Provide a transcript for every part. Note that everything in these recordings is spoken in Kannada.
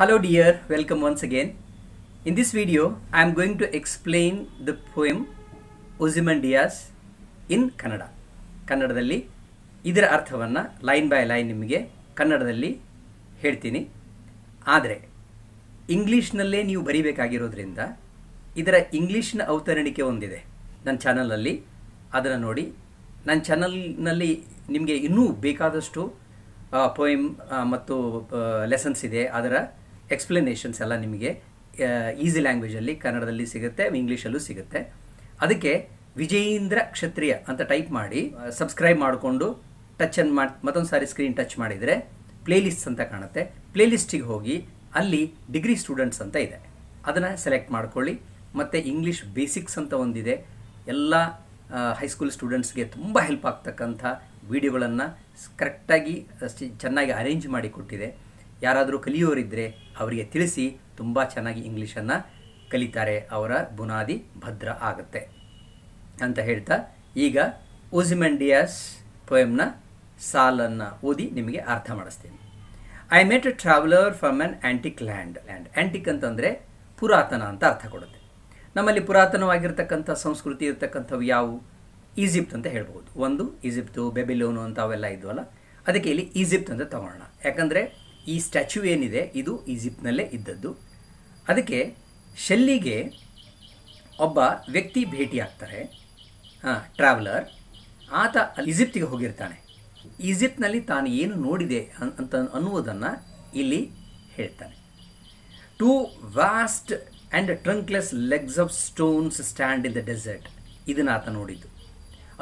Hello dear welcome welcome once in this this I am going to to explain poem poem ಡಿಯಾಸ್ ಇನ್ ಕನ್ನಡ ಕನ್ನಡದಲ್ಲಿ ಇದರ ಅರ್ಥವನ್ನು ಲೈನ್ ಬೈ ಲೈನ್ ನಿಮಗೆ ಕನ್ನಡದಲ್ಲಿ ಹೇಳ್ತೀನಿ ಆದರೆ ಇಂಗ್ಲೀಷ್ನಲ್ಲೇ ನೀವು ಬರಿಬೇಕಾಗಿರೋದ್ರಿಂದ ಇದರ ಇಂಗ್ಲೀಷ್ನ ಅವತರಣಿಕೆ ಒಂದಿದೆ ನನ್ನ ಚಾನಲಲ್ಲಿ ಅದನ್ನು ನೋಡಿ ನನ್ನ ಚಾನಲ್ನಲ್ಲಿ ನಿಮಗೆ ಇನ್ನೂ ಬೇಕಾದಷ್ಟು ಪೋಯಿಮ್ ಮತ್ತು ಲೆಸನ್ಸ್ ಇದೆ ಅದರ ಎಕ್ಸ್ಪ್ಲನೇಷನ್ಸ್ ಎಲ್ಲ ನಿಮಗೆ ಈಸಿ ಲ್ಯಾಂಗ್ವೇಜಲ್ಲಿ ಕನ್ನಡದಲ್ಲಿ ಸಿಗುತ್ತೆ ಇಂಗ್ಲೀಷಲ್ಲೂ ಸಿಗುತ್ತೆ ಅದಕ್ಕೆ ವಿಜಯೇಂದ್ರ ಕ್ಷತ್ರಿಯ ಅಂತ ಟೈಪ್ ಮಾಡಿ ಸಬ್ಸ್ಕ್ರೈಬ್ ಮಾಡಿಕೊಂಡು ಟಚನ್ನು ಮಾಡಿ ಮತ್ತೊಂದು ಸಾರಿ ಸ್ಕ್ರೀನ್ ಟಚ್ ಮಾಡಿದರೆ ಪ್ಲೇಲಿಸ್ಟ್ ಅಂತ ಕಾಣುತ್ತೆ ಪ್ಲೇಲಿಸ್ಟಿಗೆ ಹೋಗಿ ಅಲ್ಲಿ ಡಿಗ್ರಿ ಸ್ಟೂಡೆಂಟ್ಸ್ ಅಂತ ಇದೆ ಅದನ್ನು ಸೆಲೆಕ್ಟ್ ಮಾಡ್ಕೊಳ್ಳಿ ಮತ್ತು ಇಂಗ್ಲೀಷ್ ಬೇಸಿಕ್ಸ್ ಅಂತ ಒಂದಿದೆ ಎಲ್ಲ ಹೈಸ್ಕೂಲ್ ಸ್ಟೂಡೆಂಟ್ಸ್ಗೆ ತುಂಬ ಹೆಲ್ಪ್ ಆಗ್ತಕ್ಕಂಥ ವಿಡಿಯೋಗಳನ್ನು ಕರೆಕ್ಟಾಗಿ ಚೆನ್ನಾಗಿ ಅರೇಂಜ್ ಮಾಡಿ ಕೊಟ್ಟಿದೆ ಯಾರಾದರೂ ಕಲಿಯೋರಿದ್ದರೆ ಅವರಿಗೆ ತಿಳಿಸಿ ತುಂಬ ಚೆನ್ನಾಗಿ ಇಂಗ್ಲೀಷನ್ನು ಕಲಿತಾರೆ ಅವರ ಬುನಾದಿ ಭದ್ರ ಆಗುತ್ತೆ ಅಂತ ಹೇಳ್ತಾ ಈಗ ಉಝಿಮೆಂಡಿಯಾಸ್ ಪೊಯಮ್ನ ಸಾಲನ್ನು ಓದಿ ನಿಮಗೆ ಅರ್ಥ ಮಾಡಿಸ್ತೀನಿ I met a traveller from an antique land land antique ಅಂತಂದರೆ ಪುರಾತನ ಅಂತ ಅರ್ಥ ಕೊಡುತ್ತೆ ನಮ್ಮಲ್ಲಿ ಪುರಾತನವಾಗಿರ್ತಕ್ಕಂಥ ಸಂಸ್ಕೃತಿ ಇರತಕ್ಕಂಥವು ಯಾವ ಈಜಿಪ್ಟ್ ಅಂತ ಹೇಳ್ಬೋದು ಒಂದು ಈಜಿಪ್ಟು ಬೆಬಿಲೋನು ಅಂತ ಅವೆಲ್ಲ ಇದ್ವಲ್ಲ ಅದಕ್ಕೆ ಇಲ್ಲಿ ಈಜಿಪ್ಟ್ ಅಂತ ತಗೊಳ್ಳೋಣ ಯಾಕಂದರೆ ಈ ಸ್ಟ್ಯಾಚ್ಯೂ ಏನಿದೆ ಇದು ಈಜಿಪ್ಟ್ನಲ್ಲೇ ಇದ್ದದ್ದು ಅದಕ್ಕೆ ಶೆಲ್ಲಿಗೆ ಒಬ್ಬ ವ್ಯಕ್ತಿ ಭೇಟಿ ಆಗ್ತಾರೆ ಹಾಂ ಟ್ರಾವೆಲರ್ ಆತ ಈಜಿಪ್ತಿಗೆ ಹೋಗಿರ್ತಾನೆ ಈಜಿಪ್ಟ್ನಲ್ಲಿ ತಾನು ಏನು ನೋಡಿದೆ ಅಂತ ಅನ್ನುವುದನ್ನು ಇಲ್ಲಿ ಹೇಳ್ತಾನೆ two vast and trunkless legs of stones stand in the desert ಇದನ್ನು ಆತ ನೋಡಿದ್ದು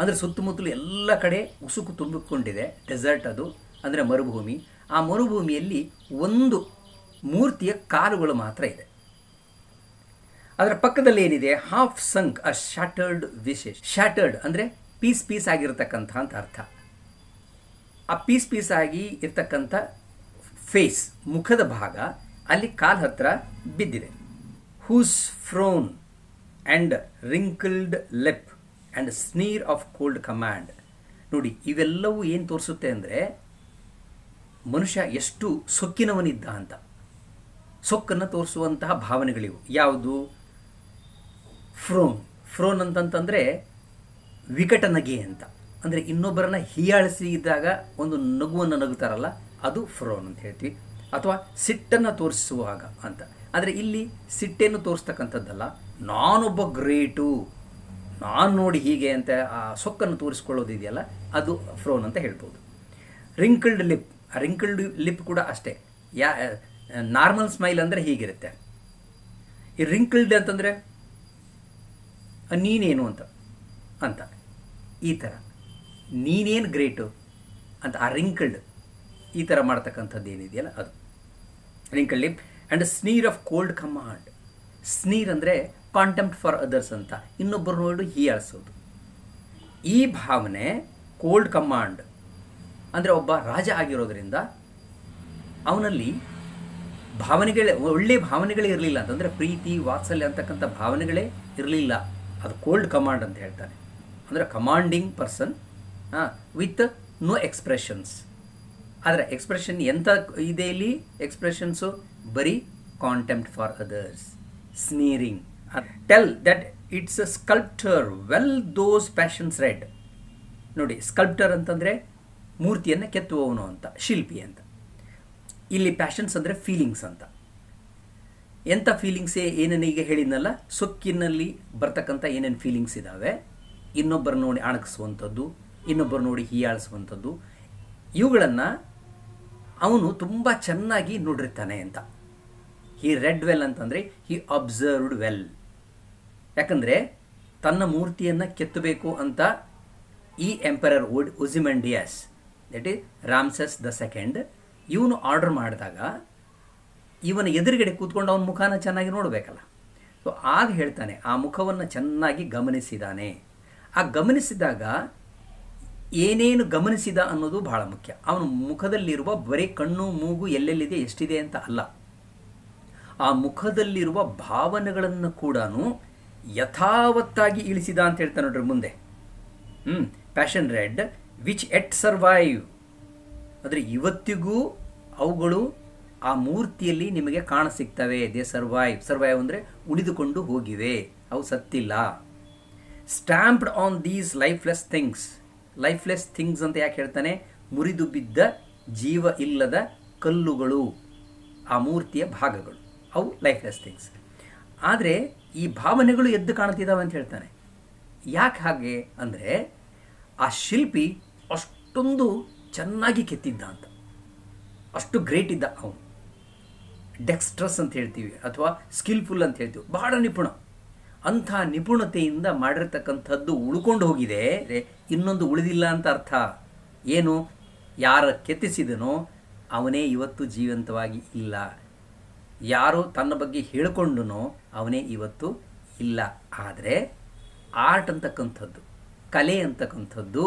ಅಂದರೆ ಸುತ್ತಮುತ್ತಲು ಎಲ್ಲ ಕಡೆ ಉಸುಕು ತುಂಬಿಕೊಂಡಿದೆ ಡೆಸರ್ಟ್ ಅದು ಅಂದರೆ ಮರುಭೂಮಿ ಆ ಮರುಭೂಮಿಯಲ್ಲಿ ಒಂದು ಮೂರ್ತಿಯ ಕಾಲುಗಳು ಮಾತ್ರ ಇದೆ ಅದರ ಪಕ್ಕದಲ್ಲಿ ಏನಿದೆ ಹಾಫ್ ಸಂಕ್ ಅ ಶಾಟರ್ಡ್ ವಿಶೇಷ ಶಾಟರ್ಡ್ ಅಂದರೆ ಪೀಸ್ ಪೀಸ್ ಆಗಿರತಕ್ಕಂಥ ಅಂತ ಅರ್ಥ ಆ ಪೀಸ್ ಪೀಸ್ ಆಗಿ ಇರತಕ್ಕಂಥ ಫೇಸ್ ಮುಖದ ಭಾಗ ಅಲ್ಲಿ ಕಾಲ್ ಹತ್ರ ಬಿದ್ದಿದೆ whose frown and wrinkled lip and sneer of cold command ನೋಡಿ ಇವೆಲ್ಲವೂ ಏನು ತೋರಿಸುತ್ತೆ ಅಂದರೆ ಮನುಷ್ಯ ಎಷ್ಟು ಸೊಕ್ಕಿನವನಿದ್ದ ಅಂತ ಸೊಕ್ಕನ್ನು ತೋರಿಸುವಂತಹ ಭಾವನೆಗಳಿವು ಯಾವುದು ಫ್ರೋನ್ ಫ್ರೋನ್ ಅಂತಂತಂದರೆ ವಿಕಟ ನಗೆ ಅಂತ ಅಂದರೆ ಇನ್ನೊಬ್ಬರನ್ನ ಇದ್ದಾಗ ಒಂದು ನಗುವನ್ನು ನಗುತ್ತಾರಲ್ಲ ಅದು ಫ್ರೋನ್ ಅಂತ ಹೇಳ್ತೀವಿ ಅಥವಾ ಸಿಟ್ಟನ್ನು ತೋರಿಸುವಾಗ ಅಂತ ಆದರೆ ಇಲ್ಲಿ ಸಿಟ್ಟೇನು ತೋರಿಸ್ತಕ್ಕಂಥದ್ದಲ್ಲ ನಾನೊಬ್ಬ ಗ್ರೇಟು ನಾನು ನೋಡಿ ಹೀಗೆ ಅಂತ ಆ ಸೊಕ್ಕನ್ನು ತೋರಿಸ್ಕೊಳ್ಳೋದಿದೆಯಲ್ಲ ಅದು ಫ್ರೋನ್ ಅಂತ ಹೇಳ್ಬೋದು ರಿಂಕಲ್ಡ್ ಲಿಪ್ ರಿಂಕಲ್ಡ್ ಲಿಪ್ ಕೂಡ ಅಷ್ಟೇ ಯಾ ನಾರ್ಮಲ್ ಸ್ಮೈಲ್ ಅಂದರೆ ಹೀಗಿರುತ್ತೆ ಈ ರಿಂಕಲ್ಡ್ ಅಂತಂದರೆ ನೀನೇನು ಅಂತ ಅಂತ ಈ ಥರ ನೀನೇನು ಗ್ರೇಟು ಅಂತ ಆ ರಿಂಕಲ್ಡ್ ಈ ಥರ ಮಾಡ್ತಕ್ಕಂಥದ್ದು ಏನಿದೆಯಲ್ಲ ಅದು wrinkled lip and sneer of cold command sneer ಅಂದರೆ ಕಾಂಟೆಂಪ್ಟ್ ಫಾರ್ ಅದರ್ಸ್ ಅಂತ ಇನ್ನೊಬ್ಬರು ಹೀ ಹೀಯಾಳಿಸೋದು ಈ ಭಾವನೆ ಕೋಲ್ಡ್ ಕಮಾಂಡ್ ಅಂದರೆ ಒಬ್ಬ ರಾಜ ಆಗಿರೋದರಿಂದ ಅವನಲ್ಲಿ ಭಾವನೆಗಳೇ ಒಳ್ಳೆಯ ಭಾವನೆಗಳೇ ಇರಲಿಲ್ಲ ಅಂತಂದರೆ ಪ್ರೀತಿ ವಾತ್ಸಲ್ಯ ಅಂತಕ್ಕಂಥ ಭಾವನೆಗಳೇ ಇರಲಿಲ್ಲ ಅದು ಕೋಲ್ಡ್ ಕಮಾಂಡ್ ಅಂತ ಹೇಳ್ತಾರೆ ಅಂದರೆ commanding person with no expressions ಆದರೆ ಎಕ್ಸ್ಪ್ರೆಷನ್ ಎಂಥ ಇದೆ ಇಲ್ಲಿ ಎಕ್ಸ್ಪ್ರೆಷನ್ಸು ಬರೀ contempt for others sneering tell that its a sculptor well those passions read ನೋಡಿ ಸ್ಕಲ್ಪ್ಟರ್ ಅಂತಂದರೆ ಮೂರ್ತಿಯನ್ನು ಕೆತ್ತುವವನು ಅಂತ ಶಿಲ್ಪಿ ಅಂತ ಇಲ್ಲಿ ಪ್ಯಾಷನ್ಸ್ ಅಂದರೆ ಫೀಲಿಂಗ್ಸ್ ಅಂತ ಎಂಥ ಫೀಲಿಂಗ್ಸೇ ಏನೇನು ಈಗ ಹೇಳಿದ್ನಲ್ಲ ಸೊಕ್ಕಿನಲ್ಲಿ ಬರ್ತಕ್ಕಂಥ ಏನೇನು ಫೀಲಿಂಗ್ಸ್ ಇದ್ದಾವೆ ಇನ್ನೊಬ್ಬರು ನೋಡಿ ಅಣಕಿಸುವಂಥದ್ದು ಇನ್ನೊಬ್ಬರು ನೋಡಿ ಹೀಯಾಳಿಸುವಂಥದ್ದು ಇವುಗಳನ್ನು ಅವನು ತುಂಬ ಚೆನ್ನಾಗಿ ನೋಡಿರ್ತಾನೆ ಅಂತ ಹಿ ರೆಡ್ ವೆಲ್ ಅಂತಂದರೆ ಹಿ ಅಬ್ಸರ್ವ್ಡ್ ವೆಲ್ ಯಾಕಂದರೆ ತನ್ನ ಮೂರ್ತಿಯನ್ನು ಕೆತ್ತಬೇಕು ಅಂತ ಈ ಎಂಪರರ್ ಓಡ್ Ozymandias that is Ramesses the second ಇವನು ಆರ್ಡರ್ ಮಾಡಿದಾಗ ಇವನ ಎದುರುಗಡೆ ಕೂತ್ಕೊಂಡು ಅವನ ಮುಖನ ಚೆನ್ನಾಗಿ ನೋಡಬೇಕಲ್ಲ ಸೊ ಆಗ ಹೇಳ್ತಾನೆ ಆ ಮುಖವನ್ನು ಚೆನ್ನಾಗಿ ಗಮನಿಸಿದಾನೆ ಆ ಗಮನಿಸಿದಾಗ ಏನೇನು ಗಮನಿಸಿದ ಅನ್ನೋದು ಬಹಳ ಮುಖ್ಯ ಅವನ ಮುಖದಲ್ಲಿರುವ ಬರೀ ಕಣ್ಣು ಮೂಗು ಎಲ್ಲೆಲ್ಲಿದೆ ಎಷ್ಟಿದೆ ಅಂತ ಅಲ್ಲ ಆ ಮುಖದಲ್ಲಿರುವ ಭಾವನೆಗಳನ್ನು ಕೂಡ ಯಥಾವತ್ತಾಗಿ ಇಳಿಸಿದ ಅಂತ ಹೇಳ್ತಾನೆ ನೋಡ್ರಿ ಮುಂದೆ ಹ್ಞೂ passion read which yet survive ಅಂದರೆ ಇವತ್ತಿಗೂ ಅವುಗಳು ಆ ಮೂರ್ತಿಯಲ್ಲಿ ನಿಮಗೆ ಕಾಣಸಿಗ್ತವೆ ದೇ ಸರ್ವೈವ್ ಸರ್ವೈವ್ ಅಂದರೆ ಉಳಿದುಕೊಂಡು ಹೋಗಿವೆ ಅವು ಸತ್ತಿಲ್ಲ stamped on these lifeless things lifeless things ಅಂತ ಯಾಕೆ ಹೇಳ್ತಾನೆ ಮುರಿದು ಬಿದ್ದ ಜೀವ ಇಲ್ಲದ ಕಲ್ಲುಗಳು ಆ ಮೂರ್ತಿಯ ಭಾಗಗಳು ಅವು ಲೈಫ್ಲೆಸ್ ಥಿಂಗ್ಸ್ ಆದರೆ ಈ ಭಾವನೆಗಳು ಎದ್ದು ಕಾಣ್ತಿದ್ದಾವೆ ಅಂತ ಹೇಳ್ತಾನೆ ಯಾಕೆ ಹಾಗೆ ಅಂದರೆ ಆ ಶಿಲ್ಪಿ ಅಷ್ಟೊಂದು ಚೆನ್ನಾಗಿ ಕೆತ್ತಿದ್ದ ಅಂತ ಅಷ್ಟು ಗ್ರೇಟ್ ಇದ್ದ ಅವನು ಡೆಕ್ಸ್ಟ್ರಸ್ ಅಂತ ಹೇಳ್ತೀವಿ ಅಥವಾ ಸ್ಕಿಲ್ಫುಲ್ ಅಂತ ಹೇಳ್ತೀವಿ ಬಹಳ ನಿಪುಣ ಅಂಥ ನಿಪುಣತೆಯಿಂದ ಮಾಡಿರ್ತಕ್ಕಂಥದ್ದು ಉಳ್ಕೊಂಡು ಹೋಗಿದೆ ಇನ್ನೊಂದು ಉಳಿದಿಲ್ಲ ಅಂತ ಅರ್ಥ ಏನು ಯಾರ ಕೆತ್ತಿಸಿದನೋ ಅವನೇ ಇವತ್ತು ಜೀವಂತವಾಗಿ ಇಲ್ಲ ಯಾರು ತನ್ನ ಬಗ್ಗೆ ಹೇಳಿಕೊಂಡನೋ ಅವನೇ ಇವತ್ತು ಇಲ್ಲ ಆದರೆ ಆರ್ಟ್ ಅಂತಕ್ಕಂಥದ್ದು ಕಲೆ ಅಂತಕ್ಕಂಥದ್ದು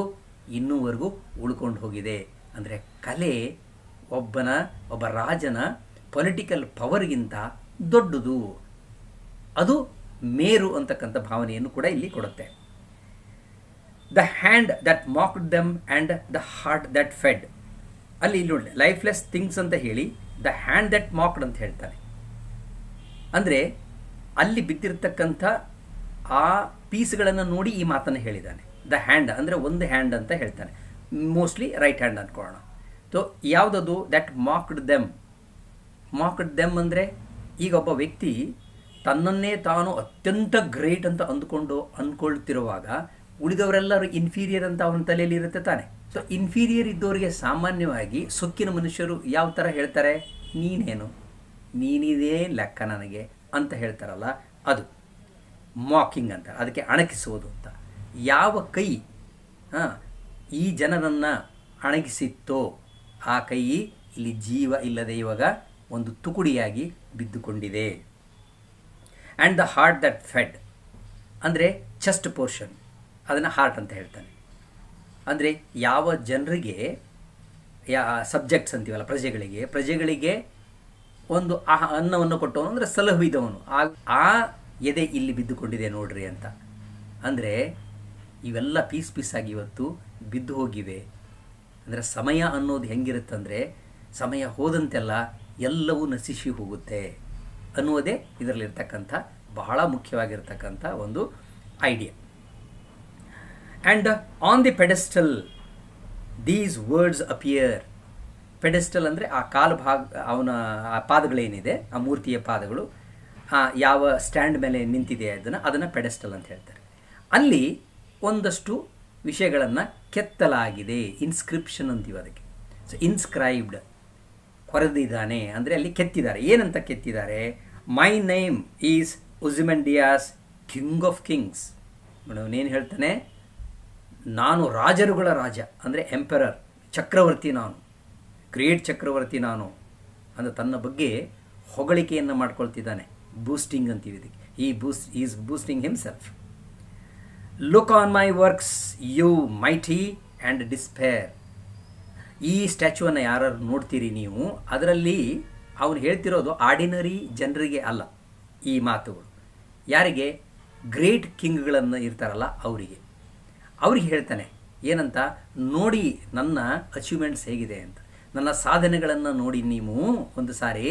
ಇನ್ನೂವರೆಗೂ ಉಳ್ಕೊಂಡು ಹೋಗಿದೆ ಅಂದರೆ ಕಲೆ ಒಬ್ಬನ ಒಬ್ಬ ರಾಜನ ಪೊಲಿಟಿಕಲ್ ಪವರ್ಗಿಂತ ದೊಡ್ಡದು ಅದು ಮೇರು ಅಂತಕ್ಕಂಥ ಭಾವನೆಯನ್ನು ಕೂಡ ಇಲ್ಲಿ ಕೊಡುತ್ತೆ the hand that mocked them and the heart that fed ಅಲ್ಲಿ ಇಲ್ಲಿ ನೋಡಿ ಲೈಫ್ಲೆಸ್ ಥಿಂಗ್ಸ್ ಅಂತ ಹೇಳಿ ದ ಹ್ಯಾಂಡ್ ದಟ್ ಮಾಕ್ಡ್ ಅಂತ ಹೇಳ್ತಾನೆ ಅಂದರೆ ಅಲ್ಲಿ ಬಿದ್ದಿರತಕ್ಕಂಥ ಆ ಪೀಸ್ಗಳನ್ನು ನೋಡಿ ಈ ಮಾತನ್ನು ಹೇಳಿದ್ದಾನೆ ದ ಹ್ಯಾಂಡ್ ಅಂದರೆ ಒಂದು ಹ್ಯಾಂಡ್ ಅಂತ ಹೇಳ್ತಾನೆ ಮೋಸ್ಟ್ಲಿ ರೈಟ್ ಹ್ಯಾಂಡ್ ಅಂದ್ಕೊಳ್ಳೋಣ ಸೊ ಯಾವುದದು that mocked them mocked them ಅಂದರೆ ಈಗ ಒಬ್ಬ ವ್ಯಕ್ತಿ ತನ್ನನ್ನೇ ತಾನು ಅತ್ಯಂತ ಗ್ರೇಟ್ ಅಂತ ಅಂದ್ಕೊಂಡು ಅಂದ್ಕೊಳ್ತಿರುವಾಗ ಉಳಿದವರೆಲ್ಲರೂ ಇನ್ಫೀರಿಯರ್ ಅಂತ ಅವನ ತಲೆಯಲ್ಲಿ ಇರುತ್ತೆ ತಾನೆ ಸೊ ಇನ್ಫೀರಿಯರ್ ಇದ್ದವರಿಗೆ ಸಾಮಾನ್ಯವಾಗಿ ಸೊಕ್ಕಿನ ಮನುಷ್ಯರು ಯಾವ ಥರ ಹೇಳ್ತಾರೆ ನೀನೇನು ನೀನಿದೇ ಲೆಕ್ಕ ನನಗೆ ಅಂತ ಹೇಳ್ತಾರಲ್ಲ ಅದು ಮಾಕಿಂಗ್ ಅಂತ ಅದಕ್ಕೆ ಅಣಕಿಸುವುದು ಅಂತ ಯಾವ ಕೈ ಈ ಜನರನ್ನು ಅಣಗಿಸಿತ್ತೋ ಆ ಕೈ ಇಲ್ಲಿ ಜೀವ ಇಲ್ಲದೆ ಇವಾಗ ಒಂದು ತುಕುಡಿಯಾಗಿ ಬಿದ್ದುಕೊಂಡಿದೆ and the heart that fed ಅಂದರೆ ಚೆಸ್ಟ್ ಪೋರ್ಷನ್ ಅದನ್ನು ಹಾರ್ಟ್ ಅಂತ ಹೇಳ್ತಾನೆ ಅಂದರೆ ಯಾವ ಜನರಿಗೆ ಯಾ ಸಬ್ಜೆಕ್ಟ್ಸ್ ಅಂತೀವಲ್ಲ ಪ್ರಜೆಗಳಿಗೆ ಪ್ರಜೆಗಳಿಗೆ ಒಂದು ಆ ಅನ್ನವನ್ನು ಕೊಟ್ಟವನು ಅಂದರೆ ಸಲಹುವಿದವನು ಆ ಆ ಎದೆ ಇಲ್ಲಿ ಬಿದ್ದುಕೊಂಡಿದೆ ನೋಡ್ರಿ ಅಂತ ಅಂದರೆ ಇವೆಲ್ಲ ಪೀಸ್ ಪೀಸಾಗಿ ಇವತ್ತು ಬಿದ್ದು ಹೋಗಿವೆ ಅಂದರೆ ಸಮಯ ಅನ್ನೋದು ಹೆಂಗಿರುತ್ತಂದರೆ ಸಮಯ ಹೋದಂತೆಲ್ಲ ಎಲ್ಲವೂ ನಶಿಸಿ ಹೋಗುತ್ತೆ ಅನ್ನೋದೇ ಇದರಲ್ಲಿರ್ತಕ್ಕಂಥ ಬಹಳ ಮುಖ್ಯವಾಗಿರ್ತಕ್ಕಂಥ ಒಂದು idea and on the pedestal these words appear pedestal ಅಂದರೆ ಆ ಕಾಲು ಭಾಗ ಅವನ ಆ ಪಾದಗಳೇನಿದೆ ಆ ಮೂರ್ತಿಯ ಪಾದಗಳು ಯಾವ ಸ್ಟ್ಯಾಂಡ್ ಮೇಲೆ ನಿಂತಿದೆ ಅದನ್ನು ಅದನ್ನು ಪೆಡೆಸ್ಟಲ್ ಅಂತ ಹೇಳ್ತಾರೆ ಅಲ್ಲಿ ಒಂದಷ್ಟು ವಿಷಯಗಳನ್ನು ಕೆತ್ತಲಾಗಿದೆ ಇನ್ಸ್ಕ್ರಿಪ್ಷನ್ ಅಂತೀವಿ ಅದಕ್ಕೆ ಸೊ ಇನ್ಸ್ಕ್ರೈಬ್ಡ್ ಕೊರೆದಿದ್ದಾನೆ ಅಂದರೆ ಅಲ್ಲಿ ಕೆತ್ತಿದ್ದಾರೆ ಏನಂತ ಕೆತ್ತಿದ್ದಾರೆ my name is Ozymandias king of kings ಏನು ಹೇಳ್ತಾನೆ ನಾನು ರಾಜರುಗಳ ರಾಜ ಅಂದರೆ ಎಂಪೆರರ್ ಚಕ್ರವರ್ತಿ ನಾನು ಗ್ರೇಟ್ ಚಕ್ರವರ್ತಿ ನಾನು ಅಂದರೆ ತನ್ನ ಬಗ್ಗೆ ಹೊಗಳಿಕೆಯನ್ನು ಮಾಡ್ಕೊಳ್ತಿದ್ದಾನೆ ಬೂಸ್ಟಿಂಗ್ ಅಂತೀವಿ ಇದಕ್ಕೆ ಈ boost is boosting himself look on my works you mighty and despair ಈ ಸ್ಟ್ಯಾಚ್ಯೂವನ್ನು ಯಾರು ನೋಡ್ತೀರಿ ನೀವು ಅದರಲ್ಲಿ ಅವನು ಹೇಳ್ತಿರೋದು ಆರ್ಡಿನರಿ ಜನರಿಗೆ ಅಲ್ಲ ಈ ಮಾತುಗಳು ಯಾರಿಗೆ ಗ್ರೇಟ್ ಕಿಂಗ್ಗಳನ್ನು ಇರ್ತಾರಲ್ಲ ಅವರಿಗೆ ಅವ್ರಿಗೆ ಹೇಳ್ತಾನೆ ಏನಂತ ನೋಡಿ ನನ್ನ ಅಚೀವ್ಮೆಂಟ್ಸ್ ಹೇಗಿದೆ ಅಂತ ನನ್ನ ಸಾಧನೆಗಳನ್ನು ನೋಡಿ ನೀವು ಒಂದು ಸಾರಿ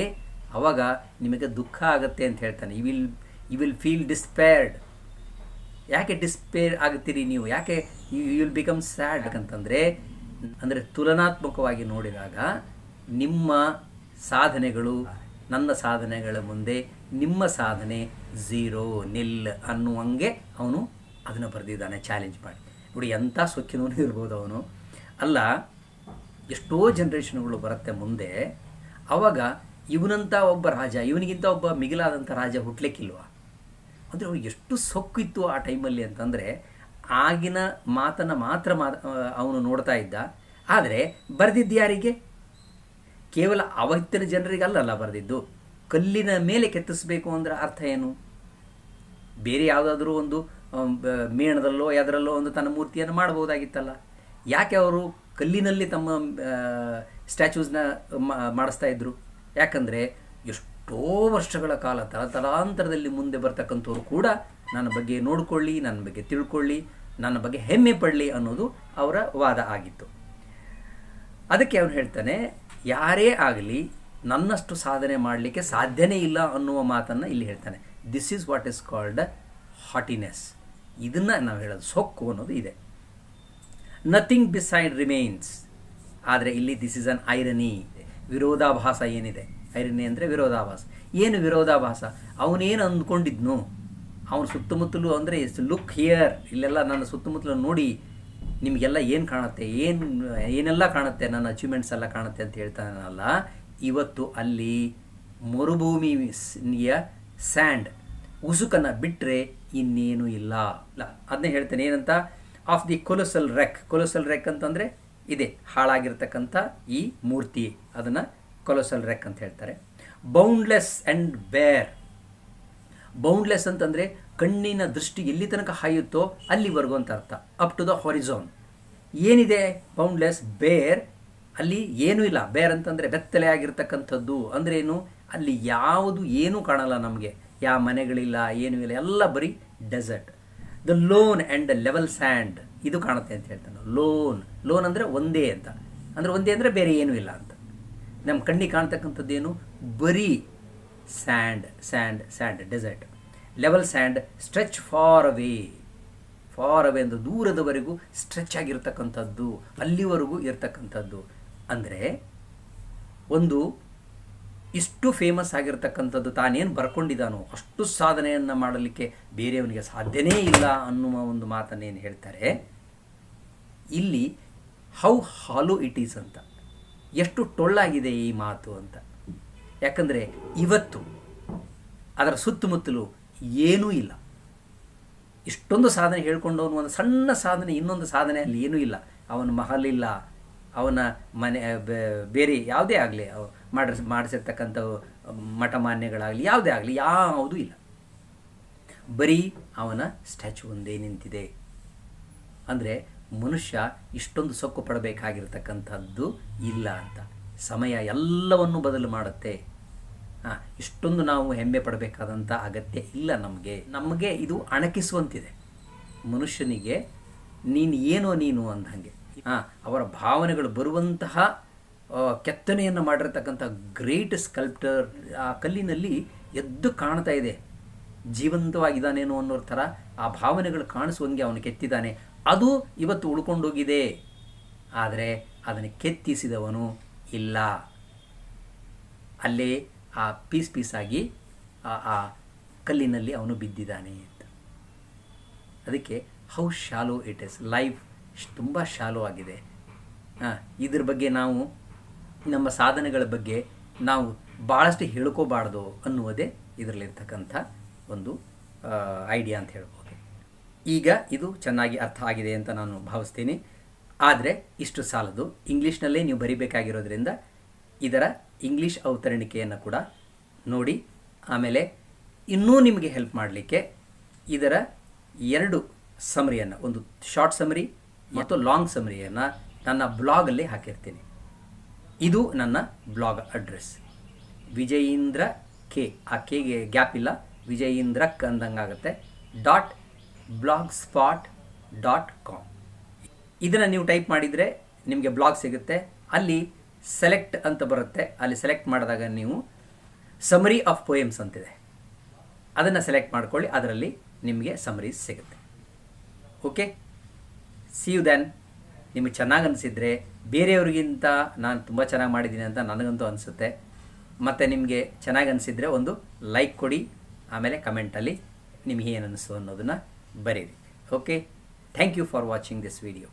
ಅವಾಗ ನಿಮಗೆ ದುಃಖ ಆಗುತ್ತೆ ಅಂತ ಹೇಳ್ತಾನೆ you will you will feel despaired ಯಾಕೆ ಡಿಸ್ಪೇರ್ ಆಗುತ್ತೀರಿ ನೀವು ಯಾಕೆ ಯು ವಿಲ್ ಬಿಕಮ್ ಸ್ಯಾಡ್ ಯಾಕಂತಂದರೆ ಅಂದರೆ ತುಲನಾತ್ಮಕವಾಗಿ ನೋಡಿದಾಗ ನಿಮ್ಮ ಸಾಧನೆಗಳು ನನ್ನ ಸಾಧನೆಗಳ ಮುಂದೆ ನಿಮ್ಮ ಸಾಧನೆ ಝೀರೋ ನಿಲ್ ಅನ್ನುವಂಗೆ ಅವನು ಅದನ್ನು ಬರೆದಿದ್ದಾನೆ ಚಾಲೆಂಜ್ ಮಾಡಿ ನೋಡಿ ಎಂಥ ಸೊಕ್ಕಿನೂ ಇರ್ಬೋದು ಅವನು ಅಲ್ಲ ಎಷ್ಟೋ ಜನ್ರೇಷನ್ಗಳು ಬರುತ್ತೆ ಮುಂದೆ ಅವಾಗ ಇವನಂಥ ಒಬ್ಬ ರಾಜ ಇವನಿಗಿಂತ ಒಬ್ಬ ಮಿಗಿಲಾದಂಥ ರಾಜ ಹುಟ್ಟಲಿಕ್ಕಿಲ್ವಾ ಅಂದರೆ ಅವ್ರಿಗೆ ಎಷ್ಟು ಸೊಕ್ಕಿತ್ತು ಆ ಟೈಮಲ್ಲಿ ಅಂತಂದರೆ ಆಗಿನ ಮಾತನ್ನು ಮಾತ್ರ ಮಾ ಅವನು ನೋಡ್ತಾ ಇದ್ದ ಆದರೆ ಬರೆದಿದ್ದು ಯಾರಿಗೆ ಕೇವಲ ಅವತ್ತಿನ ಅಲ್ಲಲ್ಲ ಬರೆದಿದ್ದು ಕಲ್ಲಿನ ಮೇಲೆ ಕೆತ್ತಿಸ್ಬೇಕು ಅಂದರೆ ಅರ್ಥ ಏನು ಬೇರೆ ಯಾವುದಾದ್ರೂ ಒಂದು ಮೇಣದಲ್ಲೋ ಯಾವುದರಲ್ಲೋ ಒಂದು ತನ್ನ ಮೂರ್ತಿಯನ್ನು ಮಾಡಬಹುದಾಗಿತ್ತಲ್ಲ ಯಾಕೆ ಅವರು ಕಲ್ಲಿನಲ್ಲಿ ತಮ್ಮ ಸ್ಟ್ಯಾಚ್ಯೂಸ್ನ ಮಾಡಿಸ್ತಾ ಇದ್ದರು ಯಾಕಂದರೆ ಎಷ್ಟು ಎಷ್ಟೋ ವರ್ಷಗಳ ಕಾಲ ತಲತಲಾಂತರದಲ್ಲಿ ಮುಂದೆ ಬರ್ತಕ್ಕಂಥವ್ರು ಕೂಡ ನನ್ನ ಬಗ್ಗೆ ನೋಡಿಕೊಳ್ಳಿ ನನ್ನ ಬಗ್ಗೆ ತಿಳ್ಕೊಳ್ಳಿ ನನ್ನ ಬಗ್ಗೆ ಹೆಮ್ಮೆ ಪಡಲಿ ಅನ್ನೋದು ಅವರ ವಾದ ಆಗಿತ್ತು ಅದಕ್ಕೆ ಅವನು ಹೇಳ್ತಾನೆ ಯಾರೇ ಆಗಲಿ ನನ್ನಷ್ಟು ಸಾಧನೆ ಮಾಡಲಿಕ್ಕೆ ಸಾಧ್ಯನೇ ಇಲ್ಲ ಅನ್ನುವ ಮಾತನ್ನು ಇಲ್ಲಿ ಹೇಳ್ತಾನೆ this is what is called haughtiness ಇದನ್ನು ನಾವು ಹೇಳೋದು ಸೊಕ್ಕು ಅನ್ನೋದು ಇದೆ ನಥಿಂಗ್ ಬಿಸೈಡ್ ರಿಮೈನ್ಸ್ ಆದರೆ ಇಲ್ಲಿ ದಿಸ್ ಈಸ್ ಅನ್ ಐರನಿ ವಿರೋಧಾಭಾಸ ಏನಿದೆ ಐರಣ್ಯ ಅಂದರೆ ವಿರೋಧಾಭಾಸ ಏನು ವಿರೋಧಾಭಾಸ ಅವನೇನು ಅಂದ್ಕೊಂಡಿದ್ನು ಅವನ ಸುತ್ತಮುತ್ತಲು ಅಂದರೆ ಇಸ್ ಲುಕ್ ಹಿಯರ್ ಇಲ್ಲೆಲ್ಲ ನನ್ನ ಸುತ್ತಮುತ್ತಲು ನೋಡಿ ನಿಮಗೆಲ್ಲ ಏನು ಕಾಣುತ್ತೆ ಏನು ಏನೆಲ್ಲ ಕಾಣುತ್ತೆ ನನ್ನ ಅಚೀವ್ಮೆಂಟ್ಸ್ ಎಲ್ಲ ಕಾಣುತ್ತೆ ಅಂತ ಹೇಳ್ತಾನಲ್ಲ ಇವತ್ತು ಅಲ್ಲಿ ಮರುಭೂಮಿಯ ಸ್ಯಾಂಡ್ ಉಸುಕನ್ನು ಬಿಟ್ಟರೆ ಇನ್ನೇನು ಇಲ್ಲ ಇಲ್ಲ ಅದನ್ನೇ ಹೇಳ್ತೇನೆ ಏನಂತ ಆಫ್ ದಿ ಕೊಲೊಸಲ್ ರೆಕ್ ಕೊಲೊಸಲ್ ರೆಕ್ ಅಂತಂದರೆ ಇದೆ ಹಾಳಾಗಿರ್ತಕ್ಕಂಥ ಈ ಮೂರ್ತಿ ಅದನ್ನು ಕೊಲೋಸಲ್ ರೆಕ್ ಅಂತ ಹೇಳ್ತಾರೆ ಬೌಂಡ್ಲೆಸ್ ಆ್ಯಂಡ್ ಬೇರ್ ಬೌಂಡ್ಲೆಸ್ ಅಂತಂದರೆ ಕಣ್ಣಿನ ದೃಷ್ಟಿ ಎಲ್ಲಿ ತನಕ ಹಾಯುತ್ತೋ ಅಲ್ಲಿವರೆಗೂ ಅಂತ ಅರ್ಥ ಅಪ್ ಟು ದ ಹಾರಿಝೋನ್ ಏನಿದೆ ಬೌಂಡ್ಲೆಸ್ ಬೇರ್ ಅಲ್ಲಿ ಏನೂ ಇಲ್ಲ ಬೇರ್ ಅಂತಂದರೆ ಬೆತ್ತಲೆ ಆಗಿರ್ತಕ್ಕಂಥದ್ದು ಅಂದರೆ ಏನು ಅಲ್ಲಿ ಯಾವುದು ಏನೂ ಕಾಣಲ್ಲ ನಮಗೆ ಯಾವ ಮನೆಗಳಿಲ್ಲ ಏನೂ ಇಲ್ಲ ಎಲ್ಲ ಬರೀ desert the lone and the level sand ಇದು ಕಾಣುತ್ತೆ ಅಂತ ಹೇಳ್ತಾನೆ ಲೋನ್ ಲೋನ್ ಅಂದರೆ ಒಂದೇ ಅಂತ ಅಂದರೆ ಒಂದೇ ಅಂದರೆ ಬೇರೆ ಏನೂ ಇಲ್ಲ ಅಂತ ನಮ್ಮ ಕಣ್ಣಿಗೆ ಕಾಣ್ತಕ್ಕಂಥದ್ದೇನು ಬರೀ sand sand sand desert level sand stretch far away far away ಅಂದರೆ ದೂರದವರೆಗೂ ಸ್ಟ್ರೆಚ್ ಆಗಿರ್ತಕ್ಕಂಥದ್ದು ಅಲ್ಲಿವರೆಗೂ ಇರತಕ್ಕಂಥದ್ದು ಅಂದರೆ ಒಂದು ಇಷ್ಟು ಫೇಮಸ್ ಆಗಿರ್ತಕ್ಕಂಥದ್ದು ತಾನೇನು ಬರ್ಕೊಂಡಿದ್ದಾನೋ ಅಷ್ಟು ಸಾಧನೆಯನ್ನು ಮಾಡಲಿಕ್ಕೆ ಬೇರೆಯವನಿಗೆ ಸಾಧ್ಯನೇ ಇಲ್ಲ ಅನ್ನುವ ಒಂದು ಮಾತನ್ನೇನು ಹೇಳ್ತಾರೆ ಇಲ್ಲಿ ಹೌ ಹಾಲೋ ಇಟ್ ಈಸ್ ಅಂತ ಎಷ್ಟು ಟೊಳ್ಳಾಗಿದೆ ಈ ಮಾತು ಅಂತ ಯಾಕಂದರೆ ಇವತ್ತು ಅದರ ಸುತ್ತಮುತ್ತಲು ಏನೂ ಇಲ್ಲ ಇಷ್ಟೊಂದು ಸಾಧನೆ ಹೇಳ್ಕೊಂಡವನು ಒಂದು ಸಣ್ಣ ಸಾಧನೆ ಇನ್ನೊಂದು ಸಾಧನೆ ಅಲ್ಲಿ ಏನೂ ಇಲ್ಲ ಅವನ ಇಲ್ಲ ಅವನ ಮನೆ ಬೇರೆ ಯಾವುದೇ ಆಗಲಿ ಮಾಡಿಸ್ ಮಾಡಿಸಿರ್ತಕ್ಕಂಥ ಮಾನ್ಯಗಳಾಗಲಿ ಯಾವುದೇ ಆಗಲಿ ಯಾವುದೂ ಇಲ್ಲ ಬರೀ ಅವನ ಸ್ಟ್ಯಾಚು ಒಂದೇ ನಿಂತಿದೆ ಅಂದರೆ ಮನುಷ್ಯ ಇಷ್ಟೊಂದು ಸೊಕ್ಕು ಪಡಬೇಕಾಗಿರ್ತಕ್ಕಂಥದ್ದು ಇಲ್ಲ ಅಂತ ಸಮಯ ಎಲ್ಲವನ್ನು ಬದಲು ಮಾಡುತ್ತೆ ಹಾಂ ಇಷ್ಟೊಂದು ನಾವು ಹೆಮ್ಮೆ ಪಡಬೇಕಾದಂಥ ಅಗತ್ಯ ಇಲ್ಲ ನಮಗೆ ನಮಗೆ ಇದು ಅಣಕಿಸುವಂತಿದೆ ಮನುಷ್ಯನಿಗೆ ನೀನು ಏನೋ ನೀನು ಅಂದಂಗೆ ಹಾಂ ಅವರ ಭಾವನೆಗಳು ಬರುವಂತಹ ಕೆತ್ತನೆಯನ್ನು ಮಾಡಿರತಕ್ಕಂಥ ಗ್ರೇಟ್ ಸ್ಕಲ್ಪ್ಟರ್ ಆ ಕಲ್ಲಿನಲ್ಲಿ ಎದ್ದು ಕಾಣ್ತಾ ಇದೆ ಜೀವಂತವಾಗಿದ್ದಾನೇನೋ ಅನ್ನೋ ಥರ ಆ ಭಾವನೆಗಳು ಕಾಣಿಸುವಂಗೆ ಅವನು ಕೆತ್ತಿದ್ದಾನೆ ಅದು ಇವತ್ತು ಉಳ್ಕೊಂಡೋಗಿದೆ ಆದರೆ ಅದನ್ನು ಕೆತ್ತಿಸಿದವನು ಇಲ್ಲ ಅಲ್ಲೇ ಆ ಪೀಸ್ ಪೀಸಾಗಿ ಆ ಆ ಕಲ್ಲಿನಲ್ಲಿ ಅವನು ಬಿದ್ದಿದ್ದಾನೆ ಅಂತ ಅದಕ್ಕೆ how shallow it is life ತುಂಬ ಶಾಲೋ ಆಗಿದೆ ಇದ್ರ ಬಗ್ಗೆ ನಾವು ನಮ್ಮ ಸಾಧನೆಗಳ ಬಗ್ಗೆ ನಾವು ಭಾಳಷ್ಟು ಹೇಳ್ಕೋಬಾರ್ದು ಅನ್ನುವುದೇ ಇದರಲ್ಲಿರ್ತಕ್ಕಂಥ ಒಂದು ಐಡಿಯಾ ಅಂತ ಹೇಳ್ಬೋದು ಈಗ ಇದು ಚೆನ್ನಾಗಿ ಅರ್ಥ ಆಗಿದೆ ಅಂತ ನಾನು ಭಾವಿಸ್ತೀನಿ ಆದರೆ ಇಷ್ಟು ಸಾಲದು ಇಂಗ್ಲೀಷ್ನಲ್ಲೇ ನೀವು ಬರಿಬೇಕಾಗಿರೋದ್ರಿಂದ ಇದರ ಇಂಗ್ಲೀಷ್ ಅವತರಣಿಕೆಯನ್ನು ಕೂಡ ನೋಡಿ ಆಮೇಲೆ ಇನ್ನೂ ನಿಮಗೆ ಹೆಲ್ಪ್ ಮಾಡಲಿಕ್ಕೆ ಇದರ ಎರಡು ಸಮರಿಯನ್ನು ಒಂದು ಶಾರ್ಟ್ ಸಮರಿ ಮತ್ತು ಲಾಂಗ್ ಸಮರಿಯನ್ನು ನನ್ನ ಬ್ಲಾಗಲ್ಲಿ ಹಾಕಿರ್ತೀನಿ ಇದು ನನ್ನ ಬ್ಲಾಗ್ ಅಡ್ರೆಸ್ ವಿಜಯೀಂದ್ರ ಕೆ ಆ ಕೆಗೆ ಗ್ಯಾಪ್ ಇಲ್ಲ ವಿಜಯೀಂದ್ರ ಕಂದಂಗಾಗುತ್ತೆ dot blog spot dot com ಇದನ್ನು ನೀವು ಟೈಪ್ ಮಾಡಿದರೆ ನಿಮಗೆ ಬ್ಲಾಗ್ ಸಿಗುತ್ತೆ ಅಲ್ಲಿ ಸೆಲೆಕ್ಟ್ ಅಂತ ಬರುತ್ತೆ ಅಲ್ಲಿ ಸೆಲೆಕ್ಟ್ ಮಾಡಿದಾಗ ನೀವು ಸಮರಿ ಆಫ್ ಪೋಯಮ್ಸ್ ಅಂತಿದೆ ಅದನ್ನು ಸೆಲೆಕ್ಟ್ ಮಾಡ್ಕೊಳ್ಳಿ ಅದರಲ್ಲಿ ನಿಮಗೆ ಸಮರೀಸ್ ಸಿಗುತ್ತೆ ಓಕೆ ಸಿ ಯು ದ್ಯಾನ್ ನಿಮಗೆ ಚೆನ್ನಾಗಿ ಅನಿಸಿದರೆ ಬೇರೆಯವ್ರಿಗಿಂತ ನಾನು ತುಂಬ ಚೆನ್ನಾಗಿ ಮಾಡಿದ್ದೀನಿ ಅಂತ ನನಗಂತೂ ಅನಿಸುತ್ತೆ ಮತ್ತು ನಿಮಗೆ ಚೆನ್ನಾಗಿ ಅನಿಸಿದರೆ ಒಂದು ಲೈಕ್ ಕೊಡಿ ಆಮೇಲೆ ಕಮೆಂಟಲ್ಲಿ ನಿಮಗೆ ಏನು ಅನ್ನಿಸ್ತು ಅನ್ನೋದನ್ನು Okay, thank you for watching this video.